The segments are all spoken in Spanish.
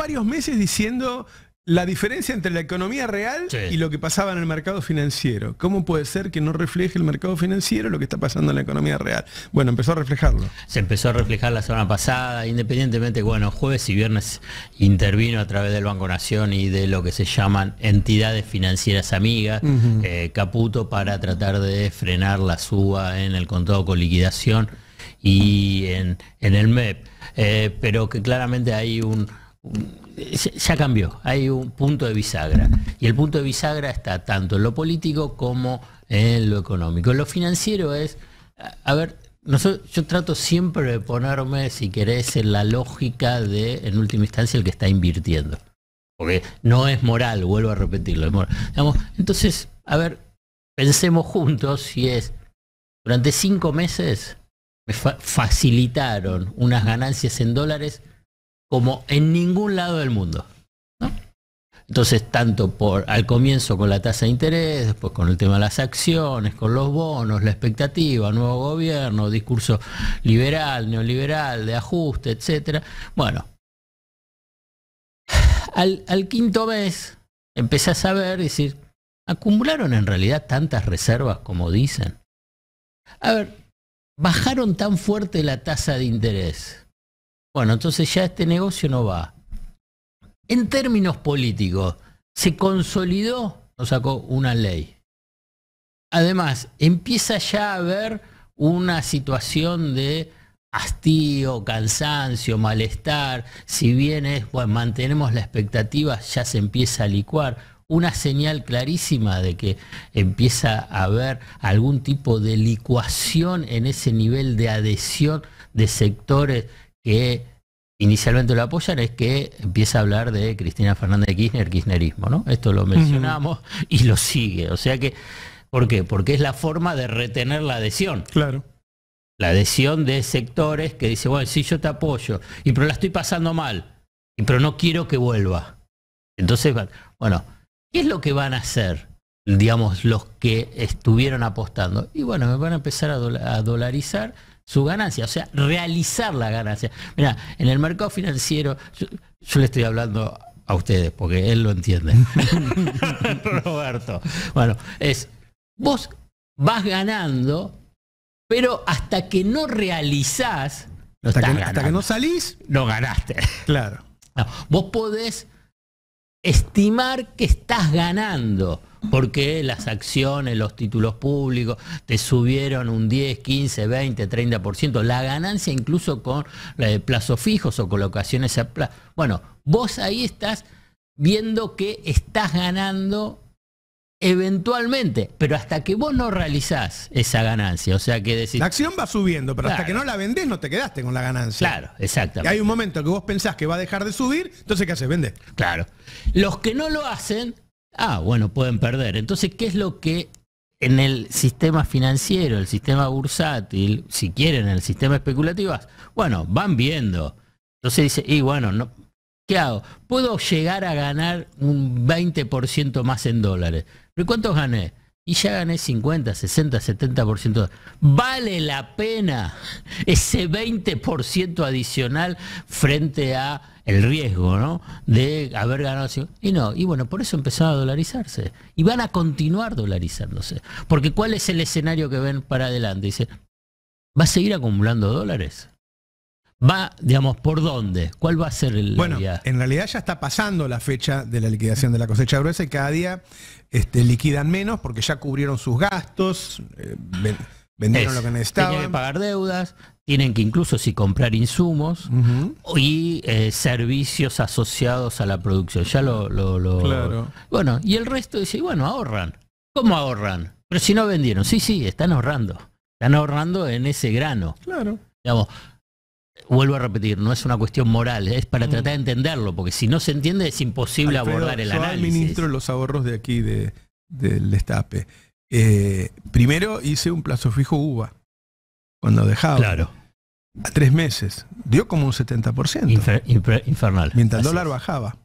varios meses diciendo la diferencia entre la economía real y lo que pasaba en el mercado financiero. ¿Cómo puede ser que no refleje el mercado financiero lo que está pasando en la economía real? Bueno, empezó a reflejarlo. Se empezó a reflejar la semana pasada, independientemente, bueno, jueves y viernes intervino a través del Banco Nación y de lo que se llaman entidades financieras amigas, eh, Caputo, para tratar de frenar la suba en el contado con liquidación y en, el MEP. Eh, pero que claramente hay un ya cambió, hay un punto de bisagra. Y el punto de bisagra está tanto en lo político como en lo económico. Lo financiero es, a ver, yo trato siempre de ponerme, si querés, en la lógica de, en última instancia, el que está invirtiendo. Porque no es moral, vuelvo a repetirlo. Es moral. entonces, a ver, pensemos juntos si es, durante cinco meses me facilitaron unas ganancias en dólares como en ningún lado del mundo. Entonces, tanto por al comienzo con la tasa de interés, después con el tema de las acciones, con los bonos, la expectativa, nuevo gobierno, discurso liberal, neoliberal, de ajuste, etcétera. Bueno, al, quinto mes empecé a saber, decir, acumularon en realidad tantas reservas como dicen. A ver, bajaron tan fuerte la tasa de interés. Bueno, entonces ya este negocio no va. En términos políticos, se consolidó, nos sacó una ley. Además, empieza ya a haber una situación de hastío, cansancio, malestar, si bien es, bueno, mantenemos la expectativa, ya se empieza a licuar, una señal clarísima de que empieza a haber algún tipo de licuación en ese nivel de adhesión de sectores que inicialmente lo apoyan es que empieza a hablar de Cristina Fernández de Kirchner, kirchnerismo, ¿no? Esto lo mencionamos y lo sigue. O sea que, ¿por qué? Porque es la forma de retener la adhesión. Claro. La adhesión de sectores que dice, bueno, sí, yo te apoyo, y pero la estoy pasando mal, y pero no quiero que vuelva. Entonces, bueno, ¿qué es lo que van a hacer? digamos, los que estuvieron apostando. Y bueno, me van a empezar a, a dolarizar su ganancia, o sea, realizar la ganancia. Mira, en el mercado financiero, yo, le estoy hablando a ustedes, porque él lo entiende. Roberto. Bueno, es, vos vas ganando, pero hasta que no realizás... hasta, que, no salís... No ganaste. Claro. vos podés estimar que estás ganando, porque las acciones, los títulos públicos te subieron un 10, 15, 20, 30%, la ganancia incluso con eh, plazos fijos o colocaciones a plazo. Bueno, vos ahí estás viendo que estás ganando eventualmente, pero hasta que vos no realizás esa ganancia, o sea que decir. La acción va subiendo, pero hasta que no la vendés no te quedaste con la ganancia. Claro, exactamente. Y hay un momento que vos pensás que va a dejar de subir, entonces ¿qué haces? Vende. Claro. Los que no lo hacen, ah, bueno, pueden perder. Entonces, ¿qué es lo que en el sistema financiero, el sistema bursátil, si quieren, el sistema especulativo, bueno, van viendo. Entonces dice, y bueno, no, Puedo llegar a ganar un 20% más en dólares. ¿Pero cuántos gané? Y ya gané 50, 60, 70%. ¿Vale la pena ese 20% adicional frente a el riesgo de haber ganado. Y no, y bueno, por eso empezaron a dolarizarse. Y van a continuar dolarizándose. Porque ¿cuál es el escenario que ven para adelante? Dice, va a seguir acumulando dólares va, digamos, por dónde? ¿Cuál va a ser el Bueno, en realidad ya está pasando la fecha de la liquidación de la cosecha gruesa y cada día este, liquidan menos porque ya cubrieron sus gastos, eh, vendieron lo que necesitaban. Tienen que pagar deudas, tienen que incluso si comprar insumos y eh, servicios asociados a la producción. Ya lo, Bueno, y el resto dice, bueno, ahorran. ¿Cómo ahorran? Pero si no vendieron, sí, sí, están ahorrando. Están ahorrando en ese grano. Claro. Digamos, vuelvo a repetir, no es una cuestión moral, es para mm. tratar de entenderlo, porque si no se entiende es imposible abordar el yo análisis. ministro los ahorros de aquí de, del estape eh, primero hice un plazo fijo UVA, cuando dejaba. Claro. A tres meses. Dio como un 70%. infernal. Mientras el dólar bajaba.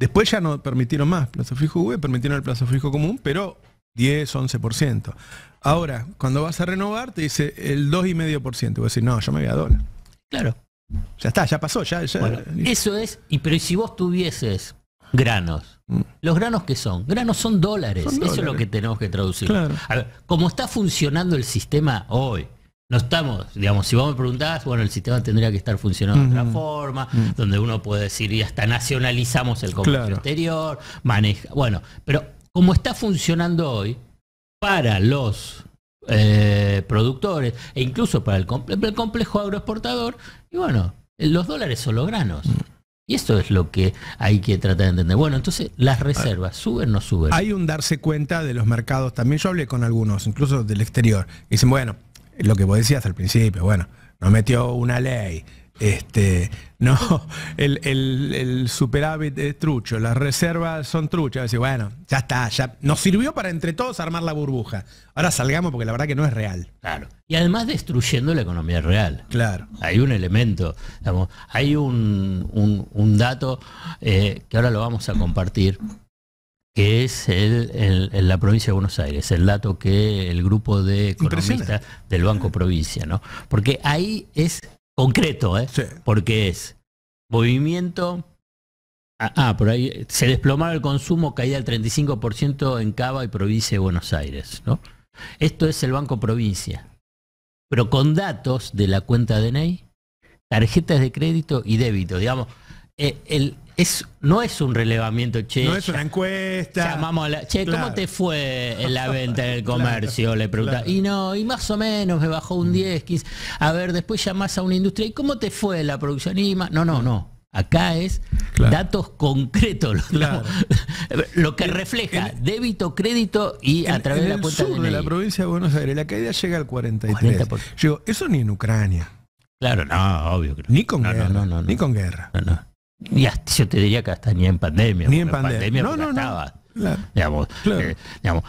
Después ya no permitieron más plazo fijo UVA, permitieron el plazo fijo común, pero 10, 11%. Ahora, cuando vas a renovar, te dice el 2,5%. Voy a decir, no, yo me voy a dólar. Claro. Ya está, ya pasó, ya. eso es, y pero si vos tuvieses granos, mm. ¿los granos qué son? Granos son dólares, eso es lo que tenemos que traducir. A ver, como está funcionando el sistema hoy, no estamos, digamos, si vos me preguntás, bueno, el sistema tendría que estar funcionando de otra forma, mm. donde uno puede decir, y hasta nacionalizamos el comercio exterior, maneja, bueno, pero cómo está funcionando hoy, para los eh, productores e incluso para el, el, complejo agroexportador. Y bueno, los dólares son los granos. Mm. Y esto es lo que hay que tratar de entender. Bueno, entonces, las ah. reservas, ¿suben o no suben? Hay un darse cuenta de los mercados también. Yo hablé con algunos, incluso del exterior. Dicen, bueno, lo que vos decías al principio, bueno, nos metió una ley, este, no, el, superávit es trucho, las reservas son truchas. Bueno, ya está, ya nos sirvió para entre todos armar la burbuja. Ahora salgamos porque la verdad que no es real. Claro. Y además destruyendo la economía real. Claro. Hay un elemento, hay un, dato eh, que ahora lo vamos a compartir, que es en la provincia de Buenos Aires, el dato que el grupo de economistas del Banco Provincia, ¿no? Porque ahí es concreto, ¿eh? Porque es movimiento. Ah, ah por ahí eh, se desplomaba el consumo, caía al 35% en Cava y provincia de Buenos Aires, ¿no? Esto es el Banco Provincia, pero con datos de la cuenta de DNI, e tarjetas de crédito y débito. Digamos, eh, el, no es un relevamiento, che. No es una encuesta. Llamamos a che, ¿cómo te fue en la venta del comercio? Le pregunta Y no, y más o menos me bajó un 10, 15. A ver, después llamás a una industria. ¿Y cómo te fue la producción? Y no, no, no. Acá es datos concretos, lo, que refleja débito, crédito y a través de la cuenta de la provincia de Buenos Aires, la caída llega al 43. Yo, eso ni en Ucrania. Claro, no, obvio. Ni con guerra. No, ni con guerra. no yo te diría que hasta ni en pandemia. Ni en pandemia. no, no, estaba, eh,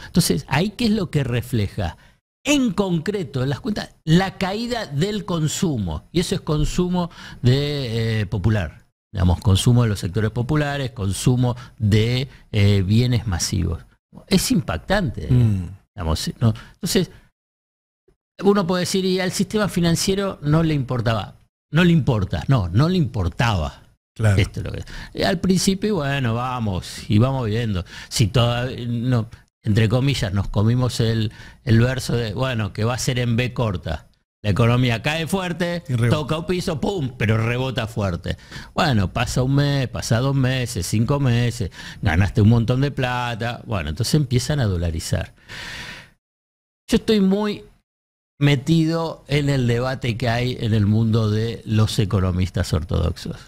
Entonces, ahí qué es lo que refleja. En concreto, en las cuentas, la caída del consumo. Y eso es consumo de eh, popular. Digamos, consumo de los sectores populares, consumo de eh, bienes masivos. Es impactante. Mm. Entonces, uno puede decir, y al sistema financiero no le importaba. No le importa, no, no le importaba. Al principio, bueno, vamos y vamos viendo. Si todavía, no, entre comillas, nos comimos el, el verso de, bueno, que va a ser en B corta. La economía cae fuerte, toca un piso, ¡pum! Pero rebota fuerte. Bueno, pasa un mes, pasa dos meses, cinco meses, ganaste un montón de plata. Bueno, entonces empiezan a dolarizar. Yo estoy muy metido en el debate que hay en el mundo de los economistas ortodoxos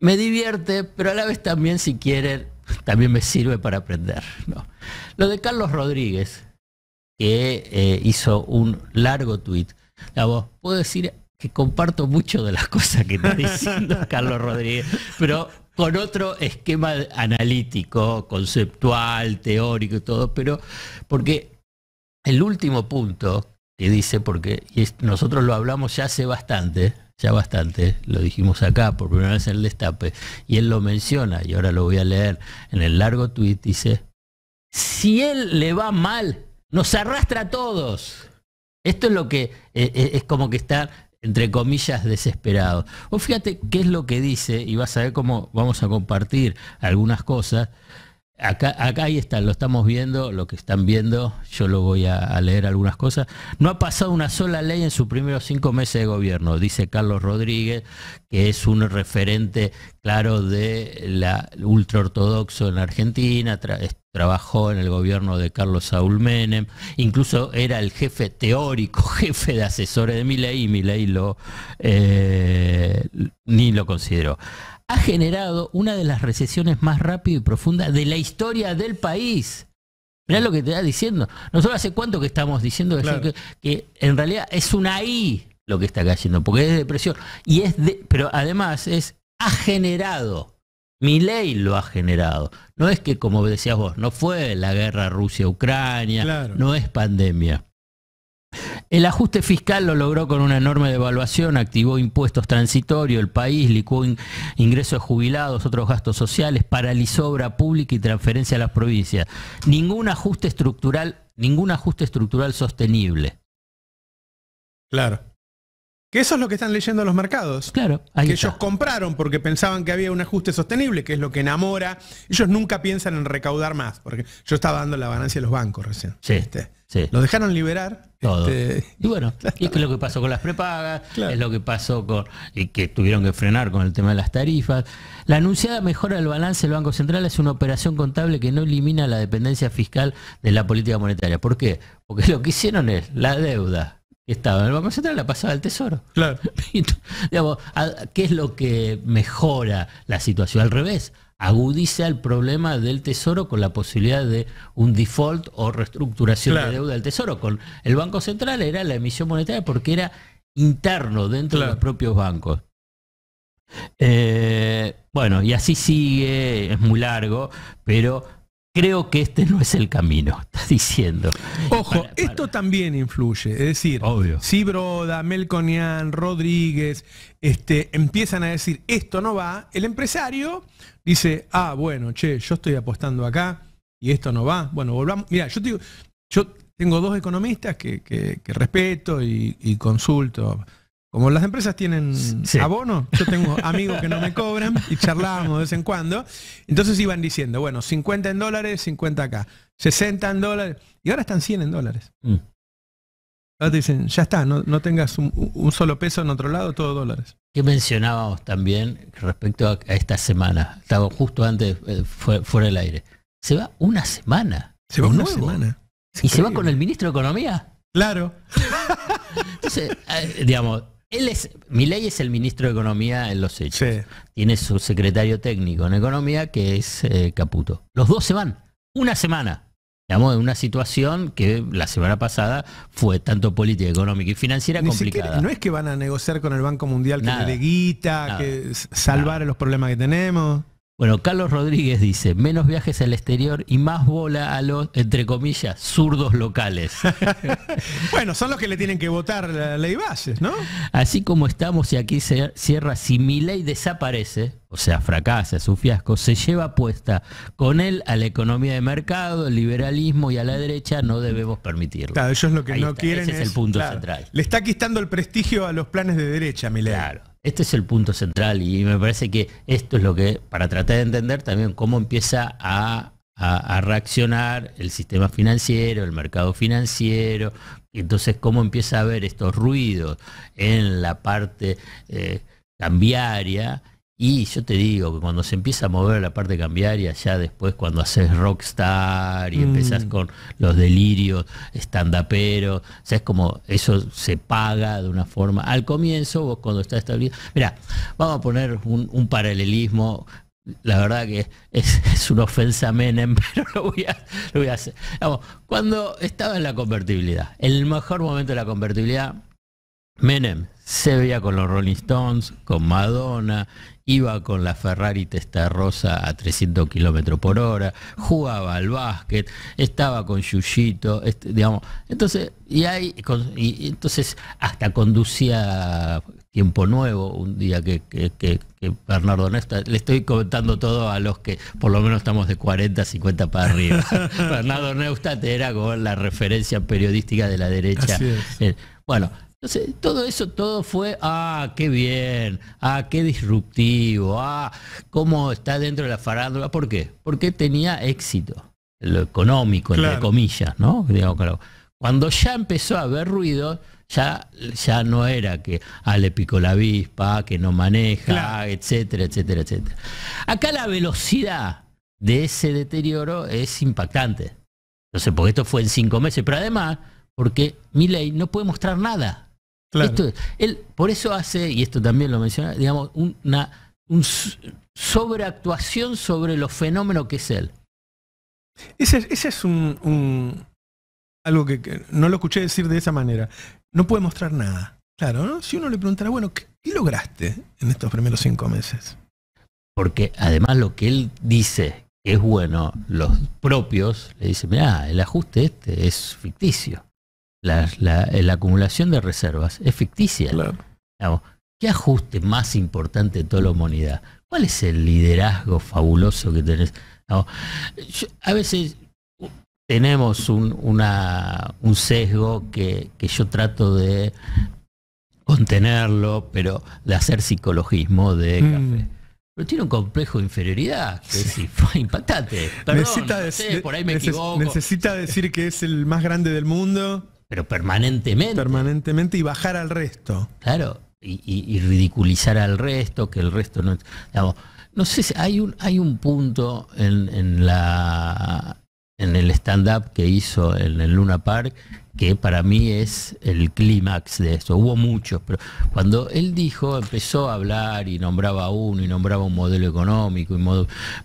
me divierte, pero a la vez también, si quieren, también me sirve para aprender. ¿no? Lo de Carlos Rodríguez, que eh, hizo un largo tuit. La voz, puedo decir que comparto mucho de las cosas que está diciendo Carlos Rodríguez, pero con otro esquema analítico, conceptual, teórico y todo, pero porque el último punto que dice, porque nosotros lo hablamos ya hace bastante, ya bastante, lo dijimos acá por primera vez en el destape, y él lo menciona, y ahora lo voy a leer en el largo tuit, dice, si él le va mal, nos arrastra a todos. Esto es lo que e, e, es como que está, entre comillas, desesperado. o fíjate qué es lo que dice, y vas a ver cómo vamos a compartir algunas cosas. Acá, ahí está, lo estamos viendo, lo que están viendo, yo lo voy a, leer algunas cosas. No ha pasado una sola ley en sus primeros cinco meses de gobierno, dice Carlos Rodríguez, que es un referente claro de la ultraortodoxo en Argentina, trabajó en el gobierno de Carlos Saúl Menem, incluso era el jefe teórico, jefe de asesores de Milei, y Milei lo, eh, ni lo consideró ha generado una de las recesiones más rápidas y profundas de la historia del país. Mirá lo que te está diciendo. Nosotros hace cuánto que estamos diciendo que, en realidad es una I lo que está cayendo, porque es depresión. Y es pero además es ha generado. Mi ley lo ha generado. No es que, como decías vos, no fue la guerra Rusia-Ucrania, no es pandemia. El ajuste fiscal lo logró con una enorme devaluación, activó impuestos transitorios, el país licuó ingresos jubilados, otros gastos sociales, paralizó obra pública y transferencia a las provincias. Ningún ajuste estructural, ningún ajuste estructural sostenible. Claro eso es lo que están leyendo los mercados. Claro. que ellos compraron porque pensaban que había un ajuste sostenible, que es lo que enamora. Ellos nunca piensan en recaudar más, porque yo estaba dando la ganancia a los bancos recién. Sí. Este. Sí. Lo dejaron liberar. Todo. Este, y bueno, y es lo que pasó con las prepagas, es lo que pasó con. y que tuvieron que frenar con el tema de las tarifas. La anunciada mejora del balance del Banco Central es una operación contable que no elimina la dependencia fiscal de la política monetaria. ¿Por qué? Porque lo que hicieron es la deuda estaba en el Banco Central la pasaba al Tesoro. Claro. ¿qué es lo que mejora la situación? Al revés, agudiza el problema del Tesoro con la posibilidad de un default o reestructuración de deuda del Tesoro. Con el Banco Central era la emisión monetaria porque era interno dentro de los propios bancos. Eh, bueno, y así sigue, es muy largo, pero creo que este no es el camino, está diciendo. Ojo, esto también influye, es decir, si Broda, Melconian, Rodríguez, este, empiezan a decir esto no va, el empresario dice, ah, bueno, che, yo estoy apostando acá y esto no va, bueno, volvamos. Mira, yo digo, yo tengo dos economistas que, respeto y consulto como las empresas tienen abono, yo tengo amigos que no me cobran y charlábamos de vez en cuando. Entonces iban diciendo, bueno, 50 en dólares, 50 acá, 60 en dólares, y ahora están 100 en dólares. Mm. te dicen, ya está, no, tengas un, solo peso en otro lado, todo dólares. ¿Qué mencionábamos también respecto a, esta semana? Estaba justo antes, eh, fuera del aire. Se va una semana. Se va una semana. ¿Y se va con el ministro de Economía? Claro. Entonces, eh, digamos, él es, es el ministro de Economía en los hechos. Tiene su secretario técnico en Economía, que es eh, Caputo. Los dos se van. Una semana. Digamos, en una situación que la semana pasada fue tanto política, económica y financiera complicada. no es que van a negociar con el Banco Mundial que le guita, que salvar los problemas que tenemos. Bueno, Carlos Rodríguez dice, menos viajes al exterior y más bola a los, entre comillas, zurdos locales. bueno, son los que le tienen que votar la ley Valles, ¿no? Así como estamos y aquí se cierra, si mi ley desaparece, o sea, fracasa, su fiasco, se lleva puesta con él a la economía de mercado, el liberalismo y a la derecha no debemos permitirlo. Claro, ellos lo que no quieren ese es, el punto central. Le está quitando el prestigio a los planes de derecha, mi ley. Claro. Este es el punto central y me parece que esto es lo que, para tratar de entender también cómo empieza a, reaccionar el sistema financiero, el mercado financiero, entonces cómo empieza a haber estos ruidos en la parte eh, cambiaria y yo te digo que cuando se empieza a mover la parte cambiaria, ya después cuando haces rockstar y empiezas empezás mm. con los delirios, pero, o sea, es como eso se paga de una forma. Al comienzo, vos cuando estás establecido. mira, vamos a poner un, paralelismo. La verdad que es, una ofensa Menem, pero lo voy a, lo voy a hacer. Vamos, cuando estaba en la convertibilidad, en el mejor momento de la convertibilidad, Menem se veía con los Rolling Stones, con Madonna, iba con la Ferrari Testarossa a 300 kilómetros por hora, jugaba al básquet, estaba con Yuyito, digamos. Entonces, y, hay, entonces hasta conducía Tiempo Nuevo, un día que, Bernardo le estoy contando todo a los que por lo menos estamos de 40, 50 para arriba. Bernardo Neustadt era como la referencia periodística de la derecha. Eh, bueno, todo eso, todo fue, ah, qué bien, ah, qué disruptivo, ah, cómo está dentro de la farándula. ¿Por qué? Porque tenía éxito, lo económico, entre comillas, ¿no? Cuando ya empezó a haber ruido, ya, ya no era que ah, le picó la avispa, que no maneja, etcétera, etcétera, etcétera. Acá la velocidad de ese deterioro es impactante. No sé porque esto fue en cinco meses, pero además, porque mi ley no puede mostrar nada él por eso hace, y esto también lo menciona, digamos, una sobreactuación sobre los fenómenos que es él. Ese, es un, algo que, no lo escuché decir de esa manera. No puede mostrar nada. Claro, ¿no? si uno le preguntara, bueno, ¿qué, lograste en estos primeros cinco meses? Porque además lo que él dice que es bueno, los propios le dicen, mira, el ajuste este es ficticio. Eh, la, acumulación de reservas es ficticia. Claro. ¿Qué ajuste más importante de toda la humanidad? ¿Cuál es el liderazgo fabuloso que tenés? a veces tenemos un, un sesgo que, yo trato de contenerlo, pero de hacer psicologismo de mm. Pero tiene un complejo de inferioridad que es impactante. necesita Necesita decir que es el más grande del mundo pero permanentemente. Permanentemente y bajar al resto. Claro, y, ridiculizar al resto, que el resto no... no sé, si hay un, hay un punto en, la, en el stand-up que hizo en el Luna Park que para mí es el clímax de esto. Hubo muchos, pero cuando él dijo, empezó a hablar y nombraba uno, y nombraba un modelo económico, y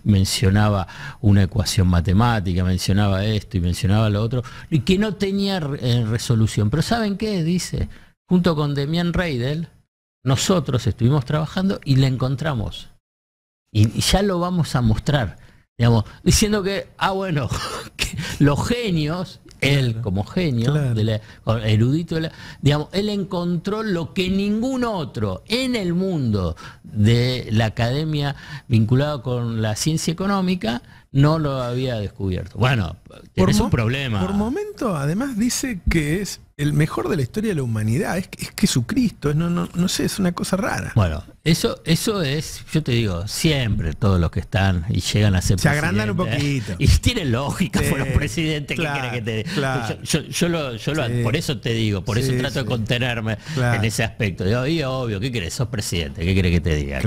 mencionaba una ecuación matemática, mencionaba esto y mencionaba lo otro, y que no tenía eh, resolución. Pero ¿saben qué? Dice, junto con Demian Reidel, nosotros estuvimos trabajando y le encontramos. Y, ya lo vamos a mostrar. Digamos, diciendo que, ah, bueno, que los genios él como genio, erudito, digamos, él encontró lo que ningún otro en el mundo de la academia vinculado con la ciencia económica no lo había descubierto. Bueno, por un problema. Por momento, además, dice que es el mejor de la historia de la humanidad. Es, es Jesucristo, es, no, no, no sé, es una cosa rara. Bueno, eso, eso es, yo te digo, siempre todos los que están y llegan a ser Se agrandan un poquito. Y tiene lógica, por fueron presidentes claro, que te Yo, lo, yo lo, por eso te digo, por eso trato de contenerme en ese aspecto. y obvio, ¿qué crees? Sos presidente, ¿qué crees que te diga?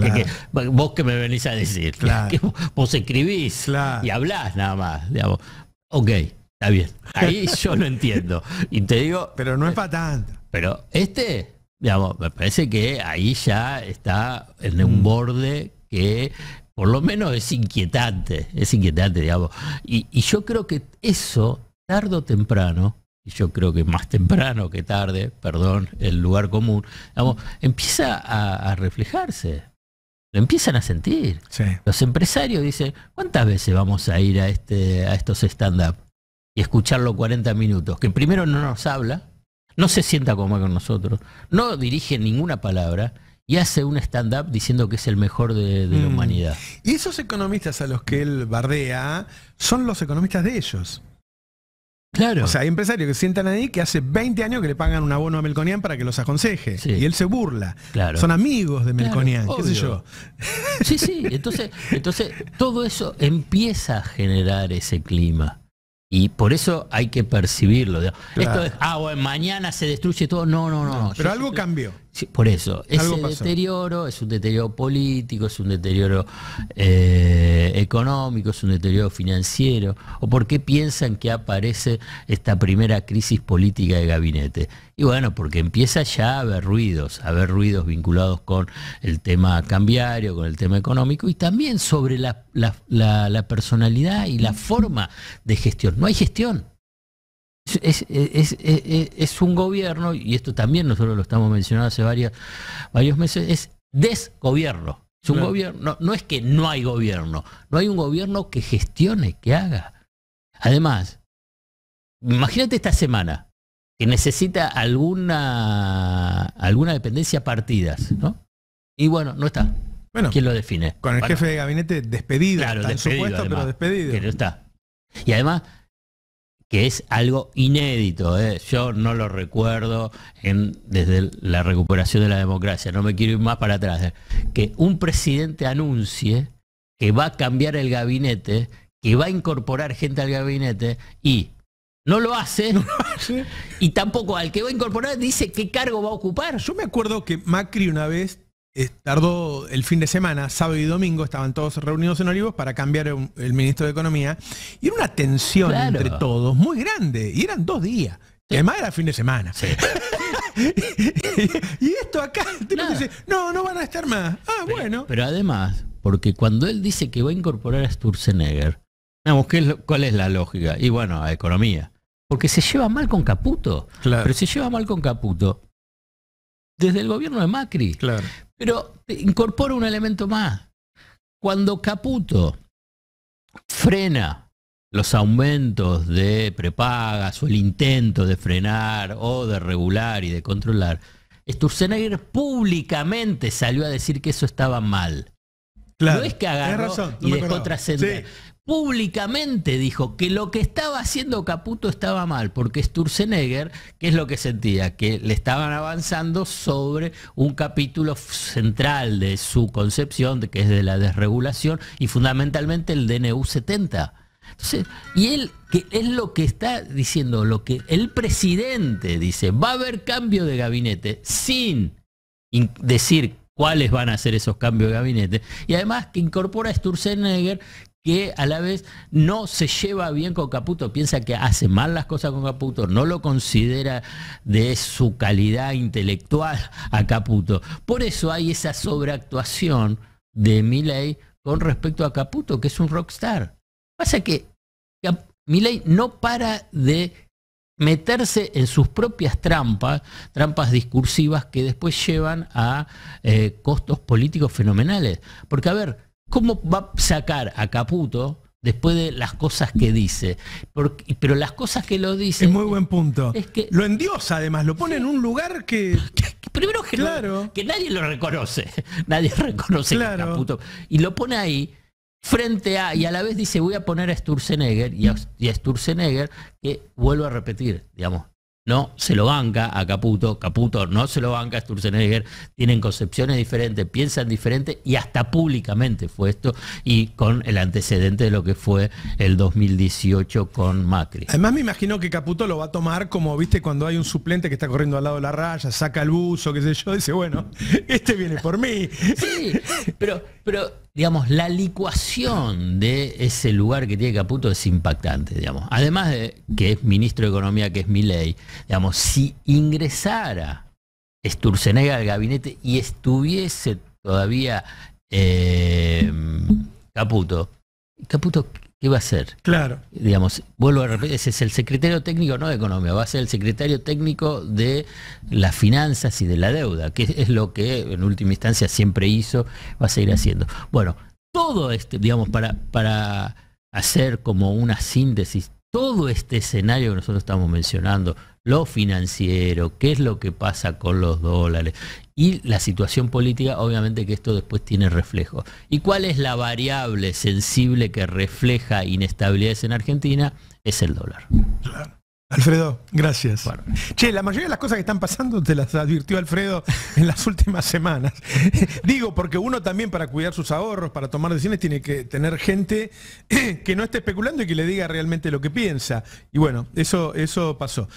vos que me venís a decir, que vos escribís y hablás nada más, digamos. Ok, está bien. Ahí yo lo entiendo. Y te digo. Pero no es para tanto. Pero este, digamos, me parece que ahí ya está en un mm. borde que por lo menos es inquietante. Es inquietante, digamos. Y, yo creo que eso, tarde o temprano, y yo creo que más temprano que tarde, perdón, el lugar común, digamos, empieza a reflejarse lo empiezan a sentir. Los empresarios dicen, ¿cuántas veces vamos a ir a, este, a estos stand-up y escucharlo 40 minutos? Que primero no nos habla, no se sienta como con nosotros, no dirige ninguna palabra y hace un stand-up diciendo que es el mejor de, la mm. humanidad. Y esos economistas a los que él bardea son los economistas de ellos. Claro. O sea, hay empresarios que sientan ahí que hace 20 años que le pagan un abono a Melconian para que los aconseje. Y él se burla. Claro. Son amigos de Melconian, qué sé yo. Sí, sí. Entonces, entonces, todo eso empieza a generar ese clima. Y por eso hay que percibirlo. Esto es, ah, mañana se destruye todo. No, no, no. Pero algo cambió por eso, ese deterioro es un deterioro político, es un deterioro eh, económico, es un deterioro financiero. ¿O por qué piensan que aparece esta primera crisis política de gabinete? Y bueno, porque empieza ya a haber ruidos, a haber ruidos vinculados con el tema cambiario, con el tema económico y también sobre la personalidad y la forma de gestión. No hay gestión. Es, es, es, un gobierno, y esto también nosotros lo estamos mencionando hace varios meses, es desgobierno. Es un gobierno, no, es que no hay gobierno, no hay un gobierno que gestione, que haga. Además, imagínate esta semana que necesita alguna alguna dependencia partidas, ¿no? Y bueno, no está. Bueno, ¿Quién lo define? Con el jefe de gabinete despedido, claro, supuesto, pero despedido. no está. Y además, que es algo inédito. ¿eh? Yo no lo recuerdo en, desde la recuperación de la democracia, no me quiero ir más para atrás. ¿eh? Que un presidente anuncie que va a cambiar el gabinete, que va a incorporar gente al gabinete y No lo hace. y tampoco al que va a incorporar dice qué cargo va a ocupar. Yo me acuerdo que Macri una vez tardó el fin de semana, sábado y domingo, estaban todos reunidos en Olivos para cambiar el, ministro de Economía. Y una tensión entre todos muy grande. Y eran dos días. Y además era fin de semana. y, esto acá, tipo dice, no, no van a estar más. Ah, bueno. Pero además, porque cuando él dice que va a incorporar a Sturzenegger, vamos, ¿cuál es la lógica? Y bueno, a economía. Porque se lleva mal con Caputo. Claro. Pero se lleva mal con Caputo desde el gobierno de Macri. Claro. Pero incorpora un elemento más. Cuando Caputo frena los aumentos de prepagas o el intento de frenar o de regular y de controlar, Sturzenegger públicamente salió a decir que eso estaba mal. Claro, no es que agarró y dejó trascender públicamente dijo que lo que estaba haciendo Caputo estaba mal, porque Sturzenegger, ¿qué es lo que sentía? Que le estaban avanzando sobre un capítulo central de su concepción, que es de la desregulación, y fundamentalmente el DNU 70. y él, que es lo que está diciendo, lo que el presidente dice, va a haber cambio de gabinete sin decir cuáles van a ser esos cambios de gabinete. Y además que incorpora a Sturzenegger, que a la vez no se lleva bien con Caputo, piensa que hace mal las cosas con Caputo, no lo considera de su calidad intelectual a Caputo. Por eso hay esa sobreactuación de Milley con respecto a Caputo, que es un rockstar. Pasa que Milley no para de meterse en sus propias trampas, trampas discursivas que después llevan a eh, costos políticos fenomenales. Porque, a ver, ¿Cómo va a sacar a Caputo después de las cosas que dice? pero las cosas que lo dice... Es muy buen punto. Es que, lo endiosa además, lo pone en un lugar que... Primero que, nadie lo reconoce, nadie reconoce a Caputo. Y lo pone ahí frente a, y a la vez dice, voy a poner a Sturzenegger, y a, y a Sturzenegger, que vuelvo a repetir, digamos, no se lo banca a Caputo, Caputo no se lo banca Sturzenegger, tienen concepciones diferentes, piensan diferente y hasta públicamente fue esto y con el antecedente de lo que fue el 2018 con Macri. Además me imagino que Caputo lo va a tomar como, viste, cuando hay un suplente que está corriendo al lado de la raya, saca el buzo, qué sé yo, dice, bueno, este viene por mí. Sí, pero pero, digamos, la licuación de ese lugar que tiene Caputo es impactante, digamos. Además de que es ministro de Economía, que es mi ley, digamos, si ingresara Esturcenega al gabinete y estuviese todavía eh, Caputo, Caputo ¿Qué va a ser? Claro. Digamos, vuelvo a repetir, ese es el secretario técnico, no de economía, va a ser el secretario técnico de las finanzas y de la deuda, que es lo que en última instancia siempre hizo, va a seguir haciendo. Bueno, todo este, digamos, para, para hacer como una síntesis, todo este escenario que nosotros estamos mencionando, lo financiero, qué es lo que pasa con los dólares y la situación política, obviamente que esto después tiene reflejo. ¿Y cuál es la variable sensible que refleja inestabilidades en Argentina? Es el dólar. Alfredo, gracias. Che, la mayoría de las cosas que están pasando te las advirtió Alfredo en las últimas semanas. Digo, porque uno también para cuidar sus ahorros, para tomar decisiones, tiene que tener gente que no esté especulando y que le diga realmente lo que piensa. Y bueno, eso, eso pasó.